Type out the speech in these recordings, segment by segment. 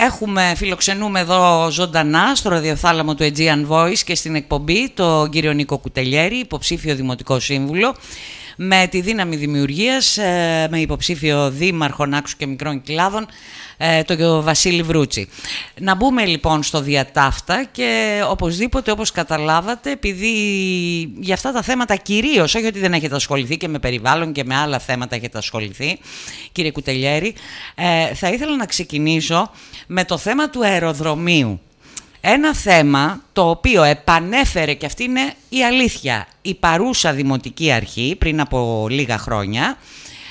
Έχουμε, φιλοξενούμε εδώ ζωντανά στο ραδιοθάλαμο του Aegean Voice και στην εκπομπή τον κύριο Νίκο Κουτελιέρη, υποψήφιο Δημοτικό Σύμβουλο με τη δύναμη δημιουργίας ε, με υποψήφιο δήμαρχο Νάξου και Μικρών Κλάδων ε, το Βασίλη Βρούτσι. Να μπούμε λοιπόν στο διατάφτα και οπωσδήποτε όπως καταλάβατε επειδή για αυτά τα θέματα κυρίως, όχι ότι δεν έχετε ασχοληθεί και με περιβάλλον και με άλλα θέματα έχετε ασχοληθεί κύριε Κουτελιέρη, ε, θα ήθελα να ξεκινήσω με το θέμα του αεροδρομίου. Ένα θέμα το οποίο επανέφερε και αυτή είναι η αλήθεια. Η παρούσα Δημοτική Αρχή πριν από λίγα χρόνια,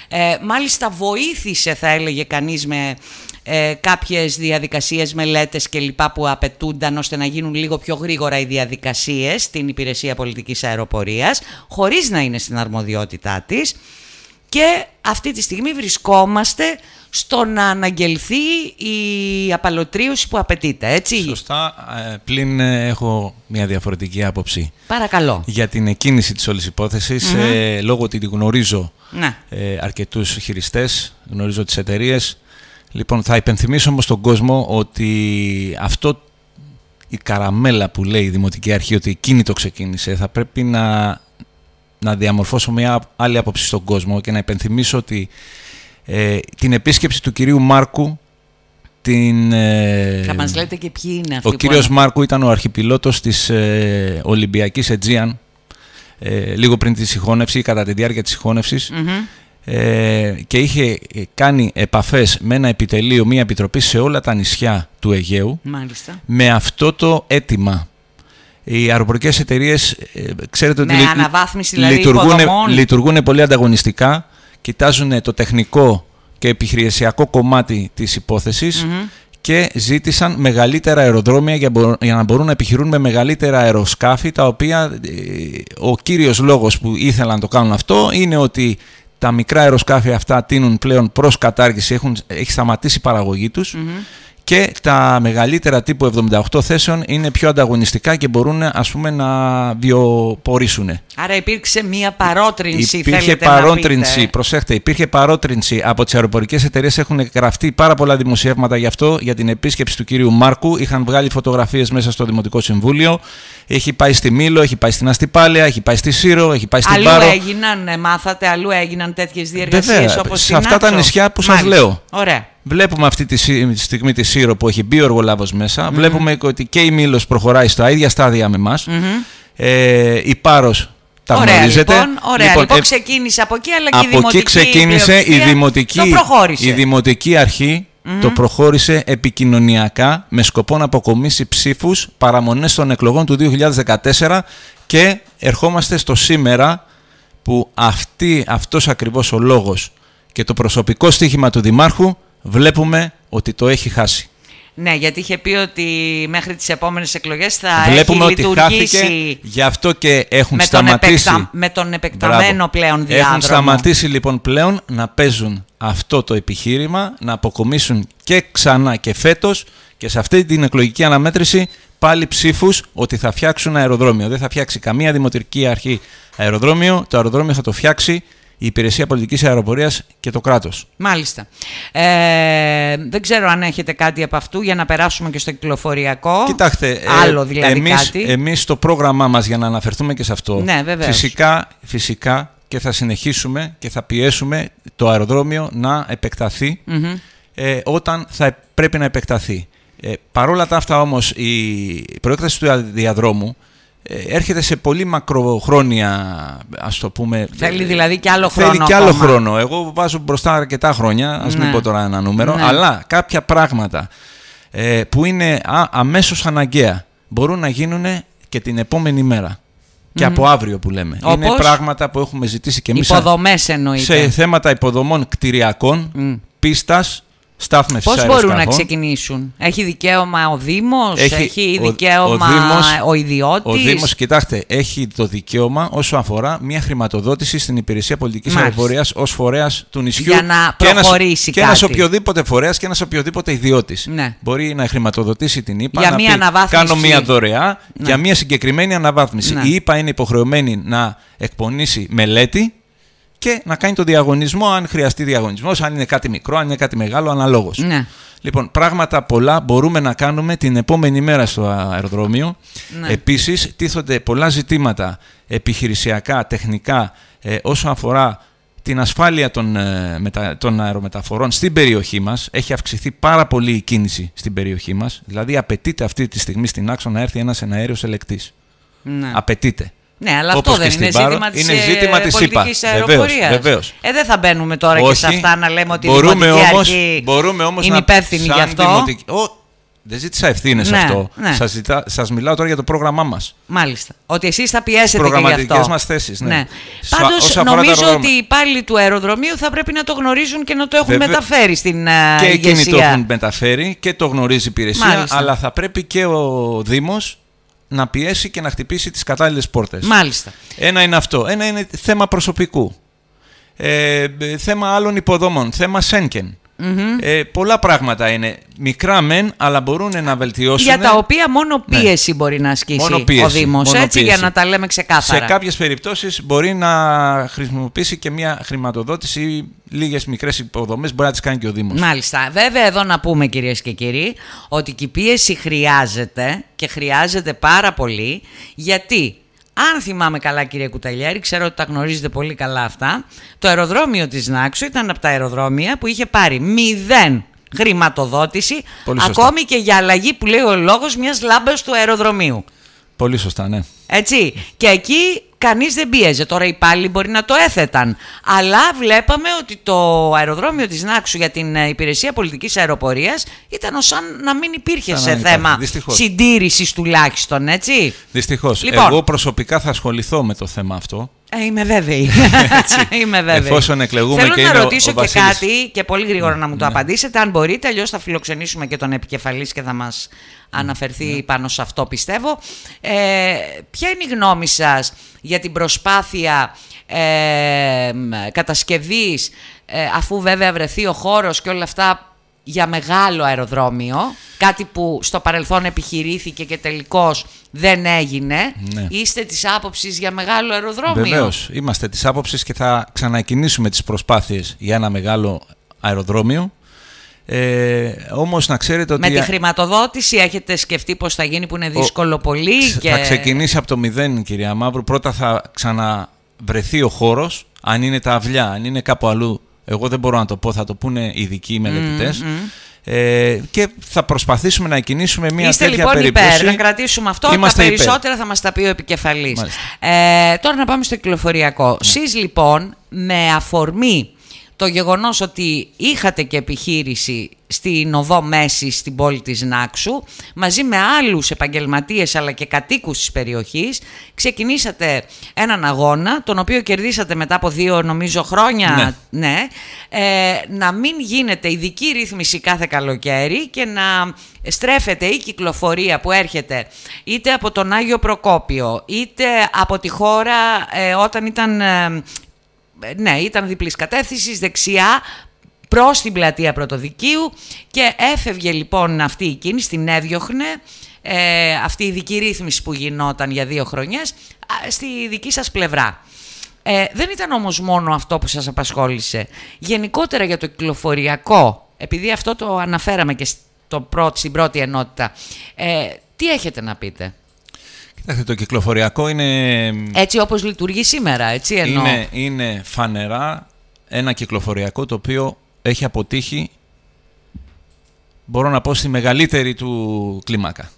ε, μάλιστα βοήθησε θα έλεγε κανείς με ε, κάποιες διαδικασίες, μελέτες και λοιπά που απαιτούνταν ώστε να γίνουν λίγο πιο γρήγορα οι διαδικασίες στην Υπηρεσία Πολιτικής Αεροπορίας, χωρίς να είναι στην αρμοδιότητά της και αυτή τη στιγμή βρισκόμαστε στο να αναγγελθεί η απαλωτρίωση που απαιτείται, έτσι. Σωστά, ε, πλην ε, έχω μια διαφορετική άποψη. Παρακαλώ. Για την εκκίνηση της όλης υπόθεσης, ε, λόγω ότι γνωρίζω ναι. αρκετούς χειριστές, γνωρίζω τις εταιρείες. Λοιπόν, θα υπενθυμίσω όμως τον κόσμο ότι αυτό η καραμέλα που λέει η Δημοτική Αρχή ότι εκείνη το ξεκίνησε, θα πρέπει να να διαμορφώσω μια άλλη άποψη στον κόσμο και να υπενθυμίσω ότι ε, την επίσκεψη του κυρίου Μάρκου την, ε, θα μας λέτε και ποιοι είναι αυτοί Ο κύριος Μάρκου ήταν ο αρχιπιλότος της ε, Ολυμπιακής Αιτζίαν ε, λίγο πριν τη συγχώνευση ή κατά τη διάρκεια της συγχωνευσης ε, και είχε κάνει επαφές με ένα επιτελείο, μια επιτροπή σε όλα τα νησιά του Αιγαίου Μάλιστα. με αυτό το αίτημα οι αεροπορικές εταιρείες, ε, ξέρετε ότι ναι, δηλαδή, λειτουργούν, λειτουργούν πολύ ανταγωνιστικά, κοιτάζουν το τεχνικό και επιχειρησιακό κομμάτι της υποθεσης και ζήτησαν μεγαλύτερα αεροδρόμια για να μπορούν να επιχειρούν με μεγαλύτερα αεροσκάφη τα οποία ε, ο κύριος λόγος που ήθελαν να το κάνουν αυτό είναι ότι τα μικρά αεροσκάφη αυτά τίνουν πλέον προς κατάργηση, έχουν, έχει σταματήσει η παραγωγή τους και τα μεγαλύτερα τύπου 78 θέσεων είναι πιο ανταγωνιστικά και μπορούν ας πούμε να βιοπορήσουν. Άρα υπήρξε μία παρότρινση υπήρχε θέλετε παρότρινση, να Προσέχτε, υπήρχε παρότρινση από τις αεροπορικές εταιρείες, έχουν γραφτεί πάρα πολλά δημοσιεύματα γι' αυτό για την επίσκεψη του κύριου Μάρκου είχαν βγάλει φωτογραφίες μέσα στο Δημοτικό Συμβούλιο έχει πάει στη Μήλο, έχει πάει στην Αστυπάλαια, έχει πάει στη Σύρο, έχει πάει στην Πάρο. Αλλού έγιναν, μάθατε, αλλού έγιναν τέτοιες διεργασίες Βεβαία, όπως σε αυτά τα νησιά που σας λέω. Ωραία. Βλέπουμε αυτή τη στιγμή τη Σύρο που έχει μπει ο εργολαβο μεσα μέσα. Mm-hmm. Βλέπουμε ότι και η μήλος προχωράει στα ίδια στάδια με εμα mm Mm-hmm. Ε, η Πάρος τα ωραία, γνωρίζετε. Λοιπόν, ωραία, λοιπόν, λοιπόν ε, ξεκίνησε από εκεί, αλλά και η δημοτική εκεί ξεκίνησε η δημοτική, το προχώρησε. η δημοτική mm-hmm. το προχώρησε επικοινωνιακά με σκοπό να αποκομίσει ψήφους, παραμονές των εκλογών του 2014 και ερχόμαστε στο σήμερα που αυτή, αυτός ακριβώς ο λόγος και το προσωπικό στοίχημα του Δημάρχου βλέπουμε ότι το έχει χάσει. Ναι, γιατί είχε πει ότι μέχρι τις επόμενες εκλογές θα Βλέπουμε έχει ότι χάθηκε, γι' αυτό και έχουν με σταματήσει... Τον Με τον επεκταμένο πλέον διάδρομο. Έχουν σταματήσει λοιπόν πλέον να παίζουν αυτό το επιχείρημα, να αποκομίσουν και ξανά και φέτος και σε αυτή την εκλογική αναμέτρηση πάλι ψήφους ότι θα φτιάξουν αεροδρόμιο. Δεν θα φτιάξει καμία δημοτική αρχή αεροδρόμιο, το αεροδρόμιο θα το φτιάξει η Υπηρεσία Πολιτικής Αεροπορίας και το κράτος. Μάλιστα. Ε, δεν ξέρω αν έχετε κάτι από αυτού για να περάσουμε και στο κυκλοφοριακό. Κοιτάξτε, ε, Άλλο δηλαδή εμείς, κάτι. το πρόγραμμά μας για να αναφερθούμε και σε αυτό. Ναι, Φυσικά, φυσικά και θα συνεχίσουμε και θα πιέσουμε το αεροδρόμιο να επεκταθει ε, όταν θα πρέπει να επεκταθεί. Ε, παρόλα τα αυτά όμως η προέκταση του διαδρόμου ε, έρχεται σε πολύ μακροχρόνια, ας το πούμε... Θέλει δηλαδή και άλλο χρόνο. Θέλει και άλλο χρόνο. Εγώ βάζω μπροστά αρκετά χρόνια, ας μην ναι. πω τώρα ένα νούμερο, ναι. αλλά κάποια πράγματα ε, που είναι αμέσω αμέσως αναγκαία μπορούν να γίνουν και την επόμενη μέρα. Και mm-hmm. από αύριο που λέμε. Όπως είναι πράγματα που έχουμε ζητήσει και εμείς. Υποδομές εννοείται. Σε θέματα υποδομών κτηριακών, απο αυριο που λεμε οπως ειναι πραγματα που εχουμε ζητησει και εμεις υποδομες εννοειται σε θεματα υποδομων κτηριακων mm πιστας Πώ μπορούν να ξεκινήσουν, Έχει δικαίωμα ο Δήμος, έχει, δικαίωμα ο, Δήμος, ο ιδιώτης. Ο Δήμος, κοιτάξτε, έχει το δικαίωμα όσο αφορά μια χρηματοδότηση στην υπηρεσία πολιτικής αεροπορίας ως φορέας του νησιού. Για να προχωρήσει ένας, κάτι. Και ένας οποιοδήποτε φορέας και ένας οποιοδήποτε ιδιώτης. Ναι. Μπορεί να χρηματοδοτήσει την ΥΠΑ. Για να μια πει, αναβάθμιση. Κάνω μια δωρεά ναι. για μια συγκεκριμένη αναβάθμιση. Ναι. Η ΕΠΑ είναι υποχρεωμένη να εκπονήσει μελέτη και να κάνει το διαγωνισμό αν χρειαστεί διαγωνισμός, αν είναι κάτι μικρό, αν είναι κάτι μεγάλο, αναλόγως. Ναι. Λοιπόν, πράγματα πολλά μπορούμε να κάνουμε την επόμενη μέρα στο αεροδρόμιο. Ναι. Επίσης, τίθονται πολλά ζητήματα επιχειρησιακά, τεχνικά, ε, όσον αφορά την ασφάλεια των, ε, των αερομεταφορών στην περιοχή μας. Έχει αυξηθεί πάρα πολύ η κίνηση στην περιοχή μας. Δηλαδή απαιτείται αυτή τη στιγμή στην άξονα να έρθει ένας εναέριος ελεκτής. Ναι. Απαιτείται. Ναι, αλλά αυτό δεν είναι ζήτημα της είναι ε, ζήτημα της πολιτικής αεροπορίας. Βεβαίως, Ε, δεν θα μπαίνουμε τώρα Όχι, και σε αυτά να λέμε ότι μπορούμε η Δημοτική Αρχή όμως είναι υπεύθυνη γι' αυτό. Δημοτική... Ο... Δεν ζήτησα ευθύνες ναι, αυτό. Ναι. Σας, σας μιλάω τώρα για το πρόγραμμά μας. Μάλιστα. Ότι εσείς θα πιέσετε και γι' αυτό. Προγραμματικές μας θέσεις, ναι. ναι. Πάντως νομίζω ότι οι υπάλληλοι του αεροδρομίου θα πρέπει να το γνωρίζουν και να το έχουν μεταφέρει στην ηγεσία. Και εκείνοι το έχουν μεταφέρει και το γνωρίζει η υπηρεσία, αλλά θα πρέπει και ο Δήμος να πιέσει και να χτυπήσει τις κατάλληλες πόρτες. Μάλιστα. Ένα είναι αυτό. Ένα είναι θέμα προσωπικού. Ε, θέμα άλλων υποδομών. Θέμα Σένκεν. Ε, πολλά πράγματα είναι. Μικρά μεν, αλλά μπορούν να βελτιώσουν. Για τα οποία μόνο ναι. πίεση μπορεί να ασκήσει μόνο ο Δήμο. Έτσι, για να τα λέμε ξεκάθαρα. Σε κάποιες περιπτώσεις μπορεί να χρησιμοποιήσει και μια χρηματοδότηση ή λίγες μικρές υποδομές. Μπορεί να τις κάνει και ο Δήμος. Μάλιστα. Βέβαια, εδώ να πούμε, κυρίες και κύριοι, ότι και η πίεση χρειάζεται και χρειάζεται πάρα πολύ γιατί αν θυμάμαι καλά, κύριε Κουταλιέρη, ξέρω ότι τα γνωρίζετε πολύ καλά αυτά. Το αεροδρόμιο της Νάξου ήταν από τα αεροδρόμια που είχε πάρει μηδέν χρηματοδότηση, ακόμη και για αλλαγή που λέει ο λόγος μιας λάμπας του αεροδρομίου. Πολύ σωστά, ναι. Έτσι. Και εκεί κανείς δεν πίεζε. Τώρα οι υπάλληλοι μπορεί να το έθεταν. Αλλά βλέπαμε ότι το αεροδρόμιο της Νάξου για την ε, υπηρεσία πολιτικής αεροπορίας ήταν ως αν να μην υπήρχε σε θέμα συντήρησης τουλάχιστον, έτσι. Δυστυχώς. Λοιπόν. Εγώ προσωπικά θα ασχοληθώ με το θέμα αυτό. Ε, είμαι βέβαιη. είμαι βέβαιη. Εφόσον εκλεγούμε Θέλω να ρωτήσω και κάτι και πολύ γρήγορα να μου το ναι. απαντήσετε. Αν μπορείτε, αλλιώς θα φιλοξενήσουμε και τον επικεφαλής και θα μας αναφερθεί ναι. πάνω σε αυτό, πιστεύω. Ε, ποια είναι η γνώμη σας για την προσπάθεια ε, κατασκευής, ε, αφού βέβαια βρεθεί ο χώρος και όλα αυτά για μεγάλο αεροδρόμιο, κάτι που στο παρελθόν επιχειρήθηκε και τελικώς δεν έγινε. Ναι. Είστε της άποψης για μεγάλο αεροδρόμιο. Βεβαίως, είμαστε της άποψης και θα ξανακινήσουμε τις προσπάθειες για ένα μεγάλο αεροδρόμιο. Ε, όμως να ξέρετε ότι... Με τη χρηματοδότηση έχετε σκεφτεί πώς θα γίνει που είναι δύσκολο πολύ. Και... Θα ξεκινήσει από το μηδέν κυρία Μαύρου. Πρώτα θα ξαναβρεθεί ο χώρος, αν είναι τα αυλιά, αν είναι κάπου αλλού εγώ δεν μπορώ να το πω, θα το πούνε ειδικοί Ε, και θα προσπαθήσουμε να κινήσουμε μια Είστε, τέτοια λοιπόν, περίπτωση. να κρατήσουμε αυτό. Είμαστε τα περισσότερα θα μας τα πει ο επικεφαλής. Ε, τώρα να πάμε στο κυκλοφοριακό. Ναι. Σεις, λοιπόν με αφορμή το γεγονός ότι είχατε και επιχείρηση στην Οδό Μέση στην πόλη της Νάξου μαζί με άλλους επαγγελματίες αλλά και κατοίκους της περιοχής ξεκινήσατε έναν αγώνα τον οποίο κερδίσατε μετά από δύο νομίζω χρόνια ναι. ναι ε, να μην γίνεται ειδική ρύθμιση κάθε καλοκαίρι και να στρέφεται η κυκλοφορία που έρχεται είτε από τον Άγιο Προκόπιο είτε από τη χώρα ε, όταν ήταν ε, ε, ναι, ήταν διπλής κατεύθυνση, δεξιά, προς την πλατεία Πρωτοδικίου και έφευγε λοιπόν αυτή η κίνηση, την έδιωχνε, ε, αυτή η δική ρύθμιση που γινόταν για δύο χρονιές, στη δική σας πλευρά. Ε, δεν ήταν όμως μόνο αυτό που σας απασχόλησε. Γενικότερα για το κυκλοφοριακό, επειδή αυτό το αναφέραμε και στο πρώτη, στην πρώτη ενότητα, τι έχετε να πείτε. Ε, το κυκλοφοριακό είναι. Έτσι όπως λειτουργεί σήμερα, έτσι εννοώ. Είναι, είναι φανερά ένα κυκλοφοριακό το οποίο έχει αποτύχει, μπορώ να πω, στη μεγαλύτερη του κλίμακα.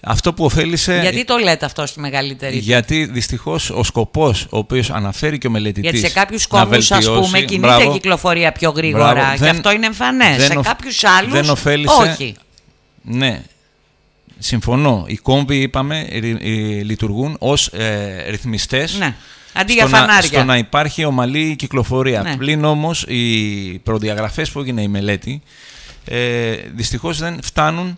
Αυτό που ωφέλησε. Γιατί το λέτε αυτό στη μεγαλύτερη. Γιατί δυστυχώς ο σκοπός ο οποίος αναφέρει και ο μελετητής. Γιατί σε κάποιου κόμμου, α πούμε, κινείται η κυκλοφορία πιο γρήγορα. Μπράβο, και αυτό είναι εμφανές. Σε κάποιου άλλου. Δεν ωφέλησε. Όχι. Ναι, συμφωνώ. Οι κόμβοι, είπαμε, ε, λειτουργούν ως ε, Ναι. Αντί για στο, φανάρια. να, στο να υπάρχει ομαλή κυκλοφορία. Ναι. Πλην όμως οι προδιαγραφές που έγινε η μελέτη ε, δυστυχώς δεν φτάνουν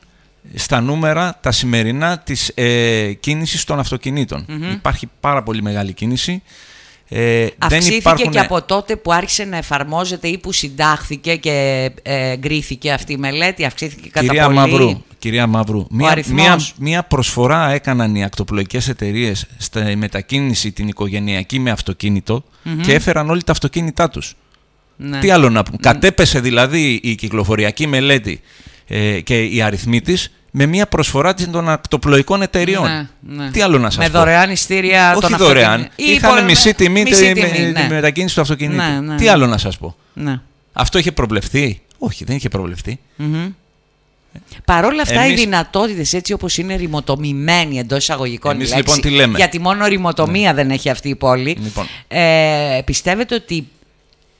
στα νούμερα τα σημερινά της ε, κίνησης των αυτοκινητων Υπάρχει πάρα πολύ μεγάλη κίνηση. Ε, Αυξήθηκε και από τότε που άρχισε να εφαρμόζεται ή που συντάχθηκε και ε, εγκρίθηκε αυτή η μελέτη, αυξήθηκε κατά Κυρία κατα Μαυρού, κυρία Μαύρου, μία, μία, μία προσφορά έκαναν οι ακτοπλοϊκές εταιρείες στη μετακίνηση την οικογενειακή με αυτοκινητο και έφεραν όλοι τα αυτοκίνητά τους. Ναι. Τι άλλο να πούμε. Κατέπεσε δηλαδή η κυκλοφοριακή μελέτη ε, και οι αριθμοί της με μια προσφορά των ακτοπλοϊκών εταιρεών. Ναι, ναι. Τι άλλο να σας πω. Με δωρεάν ειστήρια Όχι δωρεάν. Είχαν μισή τιμή, μισή τιμή τη, ναι. μετακίνηση του αυτοκινήτου. Ναι, Τι άλλο να σας πω. Αυτό είχε προβλεφθεί. Όχι, δεν είχε Παρόλα αυτά, Εμείς... οι δυνατότητες έτσι όπως είναι ρημοτομημένοι εντός εισαγωγικών Εμείς, λέξη, λοιπόν, τι λέμε. Γιατί μόνο ρημοτομία ναι. δεν έχει αυτή η πόλη. Λοιπόν. Ε, πιστεύετε ότι.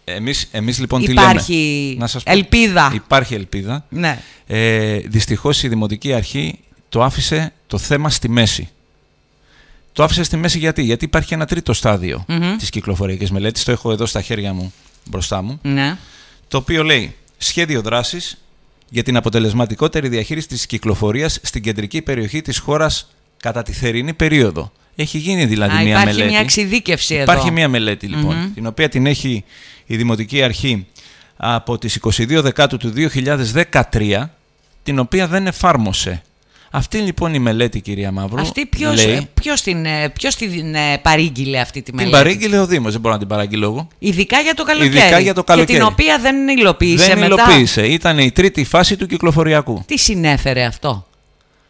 Εμείς, εμείς λοιπόν υπάρχει τι λέμε. ελπίδα. Υπάρχει ελπίδα. Ναι. Ε, δυστυχώς η Δημοτική Αρχή το άφησε το θέμα στη μέση. Το άφησε στη μέση γιατί, γιατί υπάρχει ένα τρίτο στάδιο mm-hmm. της κυκλοφοριακής μελέτης, το έχω εδώ στα χέρια μου μπροστά μου, ναι. το οποίο λέει σχέδιο δράσης για την αποτελεσματικότερη διαχείριση της κυκλοφορίας στην κεντρική περιοχή της χώρας κατά τη θερινή περίοδο. Έχει γίνει δηλαδή μια μελέτη. Υπάρχει μια εξειδίκευση εδώ. Υπάρχει μια μελέτη λοιπόν, την οποία την έχει η Δημοτική Αρχή από τις 22 Δεκάτου του 2013, την οποία δεν εφάρμοσε. Αυτή λοιπόν η μελέτη, κυρία Μαύρου. Αυτή ποιος ε, ποιος την, ε, ποιος την ε, παρήγγειλε αυτή τη μελέτη. Την παρήγγειλε ο Δήμος, δεν μπορώ να την παραγγείλω εγώ. Ειδικά για το καλοκαίρι. Ειδικά για το καλοκαίρι. Και την οποία δεν υλοποίησε δεν μετά. Δεν υλοποίησε. Ήταν η τρίτη φάση του κυκλοφοριακού. Τι συνέφερε αυτό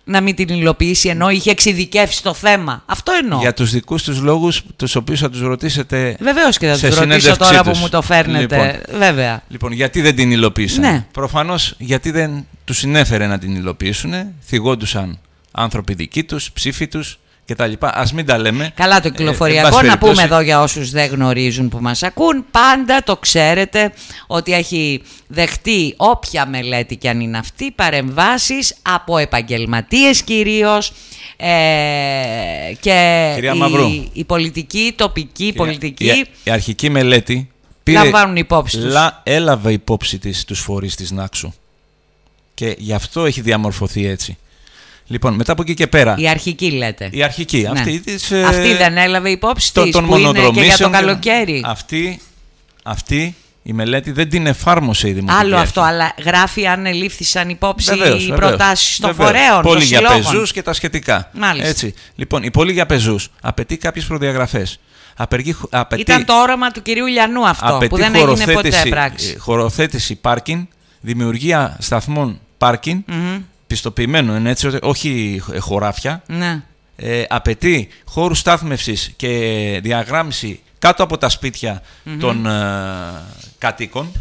να μην την υλοποιήσει ενώ είχε εξειδικεύσει το θέμα. Αυτό εννοώ. Για τους δικούς τους λόγους τους οποίους θα τους ρωτήσετε Βεβαίως και θα τους ρωτήσω τώρα που μου το φέρνετε. Λοιπόν. Βέβαια. Λοιπόν, γιατί δεν την υλοποίησαν. Ναι. Προφανώς γιατί δεν τους συνέφερε να την υλοποιήσουν. Θυγόντουσαν άνθρωποι δικοί τους, ψήφοι τους κτλ. Ας μην τα λέμε. Καλά, το ε, κυκλοφοριακό. να πούμε εδώ για όσους δεν γνωρίζουν που μας ακούν. Πάντα το ξέρετε ότι έχει δεχτεί όποια μελέτη και αν είναι αυτή παρεμβάσεις από επαγγελματίες κυρίως. Ε, και η η, η, πολιτική, τοπική πολιτική. Η, αρχική μελέτη. Πήρε, λαμβάνουν υπόψη τους. Λα, έλαβε υπόψη της τους φορείς της Νάξου. Και γι' αυτό έχει διαμορφωθεί έτσι. Λοιπόν, μετά από εκεί και πέρα. Η αρχική λέτε. Η αρχική. Ναι. Αυτή, της, ε, αυτή δεν έλαβε υπόψη το, και για το καλοκαίρι. Αυτή, αυτή η μελέτη δεν την εφάρμοσε η Δημοκρατία. Άλλο αυτό, αλλά γράφει αν ελήφθησαν υπόψη βεβαίως, οι προτάσεις των φορέων. Πόλη για πεζούς και τα σχετικά. Μάλιστα. Έτσι. Λοιπόν, η πολύ για πεζούς απαιτεί κάποιες προδιαγραφές. Απεργεί, απαιτεί, Ήταν το όραμα του κυρίου Λιανού αυτό που δεν έγινε ποτέ πράξη. Χωροθέτηση πάρκινγκ, δημιουργία πάρκιν πιστοποιημένο, είναι έτσι, όχι χωράφια. Ναι. Ε, απαιτεί χώρους στάθμευσης και διαγράμμιση κάτω από τα σπιτια των ε, κατοίκων.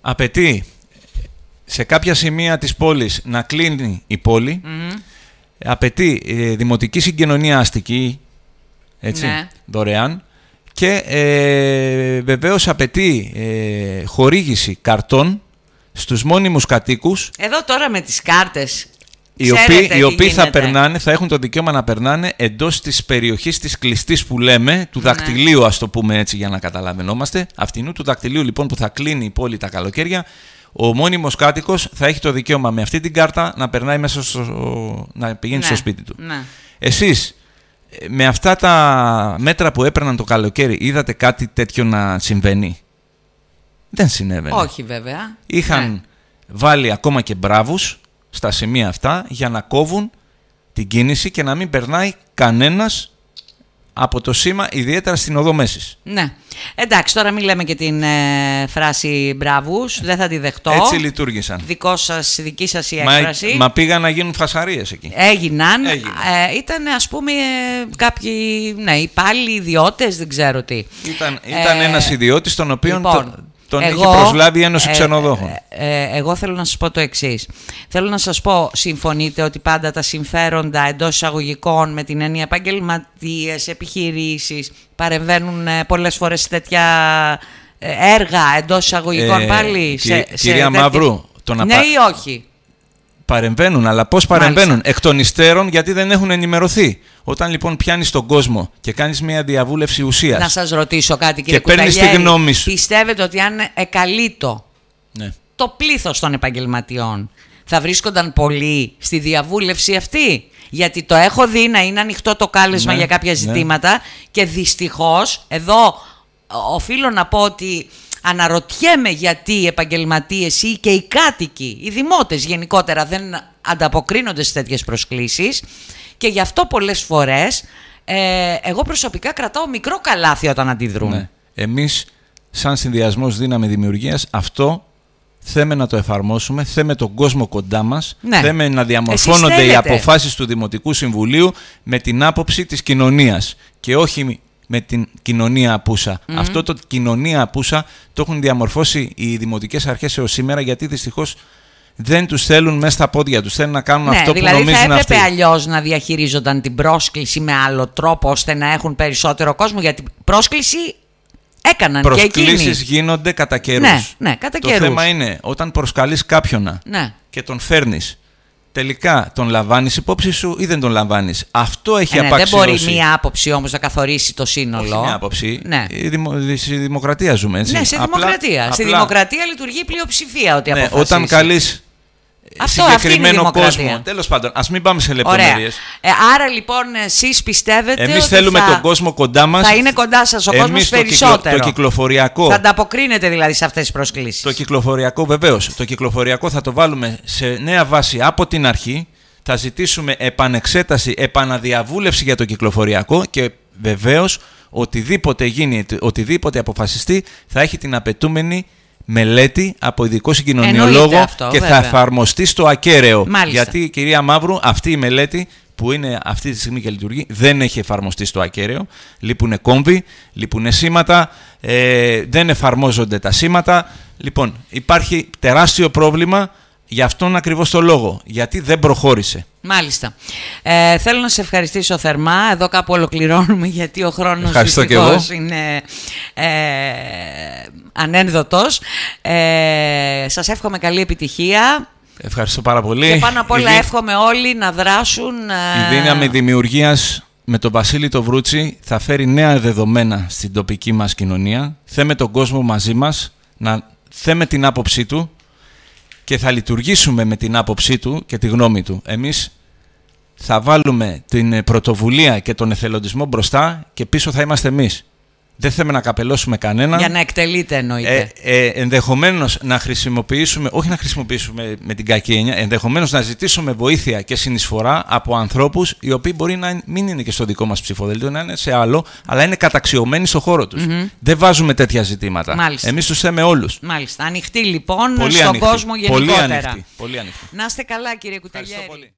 Απαιτεί σε κάποια σημεία της πόλης να κλείνει η πολη Απαιτεί ε, δημοτική συγκοινωνία αστική, έτσι, ναι. δωρεάν. Και ε, βεβαίως απαιτεί χορήγηση καρτών στους μόνιμους κατοίκους... Εδώ τώρα με τις κάρτες... Οι οποίοι, θα περνάνε, θα έχουν το δικαίωμα να περνάνε εντός της περιοχής της κλειστής που λέμε, του ναι. δακτυλίου, ας το πούμε έτσι για να καταλαβαίνόμαστε. Αυτινού του δακτυλίου λοιπόν που θα κλείνει η πόλη τα καλοκαίρια, ο μόνιμος κάτοικος θα έχει το δικαίωμα με αυτή την κάρτα να περνάει μέσα στο, να πηγαίνει στο ναι, σπίτι του. Ναι. Εσείς με αυτά τα μέτρα που έπαιρναν το καλοκαίρι, είδατε κάτι τέτοιο να συμβαίνει. Δεν συνέβαινε. Όχι βέβαια. Είχαν ναι. βάλει ακόμα και μπράβους στα σημεία αυτά για να κόβουν την κίνηση και να μην περνάει κανένας από το σήμα, ιδιαίτερα στην οδό μέσης. Ναι. Εντάξει, τώρα μην λέμε και την ε, φράση μπράβους, δεν θα τη δεχτώ. Έτσι λειτουργήσαν. Δικό σας, δική σας η έκφραση. Μα, πήγαν να γίνουν φασαρίες εκεί. Έγιναν. Ε, ήταν, ας πούμε, ε, κάποιοι ναι, υπάλληλοι ιδιώτες, δεν ξέρω τι. Ήταν, ήταν ένας ιδιώτης, τον οποίο. Λοιπόν, τον εγώ, είχε προσλάβει η Ένωση ε, Ξενοδόχων. Ε, ε, ε, εγώ θέλω να σας πω το εξής. Θέλω να σας πω, συμφωνείτε ότι πάντα τα συμφέροντα εντός εισαγωγικών με την έννοια επαγγελματίες, επιχειρήσεις παρεμβαίνουν πολλές φορές σε τέτοια έργα εντός εισαγωγικών πάλι. Κυ, σε, κυρία Μαύρου, το να, ναι ή όχι. Παρεμβαίνουν, αλλά πώς παρεμβαίνουν. Μάλιστα. Εκ των υστέρων, γιατί δεν έχουν ενημερωθεί. Όταν λοιπόν πιάνεις τον κόσμο και κάνεις μια διαβούλευση ουσίας. Να σας ρωτήσω κάτι, κύριε Και παίρνεις τη γνώμη σου. Πιστεύετε ότι αν εκαλείτο ναι. το πλήθος των επαγγελματιών, θα βρίσκονταν πολλοί στη διαβούλευση αυτή. Γιατί το έχω δει να είναι ανοιχτό το κάλεσμα ναι, για κάποια ναι. ζητήματα και δυστυχώς εδώ οφείλω να πω ότι Αναρωτιέμαι γιατί οι επαγγελματίες ή και οι κάτοικοι, οι δημότες γενικότερα, δεν ανταποκρίνονται στις τέτοιες προσκλήσεις. Και γι' αυτό πολλές φορές ε, εγώ προσωπικά κρατάω μικρό καλάθι όταν αντιδρούν. Ναι. Εμείς, σαν συνδυασμός δύναμη δημιουργίας, αυτό θέμε να το εφαρμόσουμε, θέμε τον κόσμο κοντά μας, ναι. θέμε να διαμορφώνονται οι αποφάσεις του Δημοτικού Συμβουλίου με την άποψη της κοινωνίας. Και όχι με την κοινωνία απούσα. Αυτό το κοινωνία απούσα το έχουν διαμορφώσει οι δημοτικές αρχές έως σήμερα γιατί δυστυχώς δεν τους θέλουν μέσα στα πόδια τους Θέλουν να κάνουν ναι, αυτό που νομίζουν αυτοί. Δηλαδή, θα έπρεπε αλλιώς να διαχειρίζονταν την πρόσκληση με άλλο τρόπο ώστε να έχουν περισσότερο κόσμο. Γιατί πρόσκληση έκαναν Προσκλήσεις και εκείνοι. γίνονται κατά καιρούς. Ναι, ναι, κατά Το θέμα είναι όταν προσκαλείς κάποιον ναι. και τον φέρνεις τελικά τον λαμβάνεις υπόψη σου ή δεν τον λαμβάνεις. Αυτό έχει ε, ναι, απαξιώσει. Δεν μπορεί μία άποψη όμως να καθορίσει το σύνολο. Όχι μία άποψη. Ναι. στη δημοκρατία ζούμε, έτσι. Ναι, σε δημοκρατία. Στη δημοκρατία λειτουργεί πλειοψηφία. Ότι ναι, όταν καλείς ε, Αυτό, συγκεκριμένο αυτή είναι η κόσμο. Τέλος πάντων, ας μην πάμε σε λεπτομέρειες. Ε, άρα λοιπόν, εσείς πιστεύετε. Εμείς θέλουμε θα... τον κόσμο κοντά μας. Θα είναι κοντά σας ο κόσμο περισσότερο. Το, κυκλοφοριακό. Θα ανταποκρίνετε δηλαδή σε αυτές τις προσκλήσεις. Το κυκλοφοριακό, βεβαίως. Το κυκλοφοριακό θα το βάλουμε σε νέα βάση από την αρχή. Θα ζητήσουμε επανεξέταση, επαναδιαβούλευση για το κυκλοφοριακό και βεβαίως οτιδήποτε γίνει, οτιδήποτε αποφασιστεί θα έχει την απαιτούμενη μελέτη από ειδικό συγκοινωνιολόγο αυτό, και θα εφαρμοστεί στο ακέραιο. Μάλιστα. Γιατί, κυρία Μαύρου, αυτή η μελέτη που είναι αυτή τη στιγμή και λειτουργεί δεν έχει εφαρμοστεί στο ακέραιο. Λείπουν κόμβοι, λείπουν σήματα, ε, δεν εφαρμόζονται τα σήματα. Λοιπόν, υπάρχει τεράστιο πρόβλημα για αυτόν ακριβώς το λόγο, γιατί δεν προχώρησε. Μάλιστα. Ε, θέλω να σε ευχαριστήσω θερμά. Εδώ κάπου ολοκληρώνουμε γιατί ο χρόνος δυστυχώς είναι ε, ανένδοτος. Ε, σας εύχομαι καλή επιτυχία. Ευχαριστώ πάρα πολύ. Και πάνω απ' όλα εύχομαι όλοι να δράσουν. Ε, Η δύναμη δημιουργίας με τον Βασίλη το Βρούτσι θα φέρει νέα δεδομένα στην τοπική μας κοινωνία. Θέμε τον κόσμο μαζί μας, να θέμε την άποψή του και θα λειτουργήσουμε με την άποψή του και τη γνώμη του. Εμείς θα βάλουμε την πρωτοβουλία και τον εθελοντισμό μπροστά και πίσω θα είμαστε εμείς. Δεν θέλουμε να καπελώσουμε κανέναν. Για να εκτελείται εννοείται. Ε, ε, ενδεχομένως να χρησιμοποιήσουμε, όχι να χρησιμοποιήσουμε με την κακή έννοια, ενδεχομένως να ζητήσουμε βοήθεια και συνεισφορά από ανθρώπους οι οποίοι μπορεί να μην είναι και στο δικό μας ψηφοδέλτιο, να είναι σε άλλο, αλλά είναι καταξιωμένοι στο χώρο τους. Δεν βάζουμε τέτοια ζητήματα. Μάλιστα. Εμείς τους θέμε όλους. Μάλιστα. Ανοιχτή λοιπόν Πολύ στον κόσμο γενικότερα. Πολύ ανοιχτή. Πολύ ανοιχτή. Να είστε καλά κύριε Κουτελιέρη.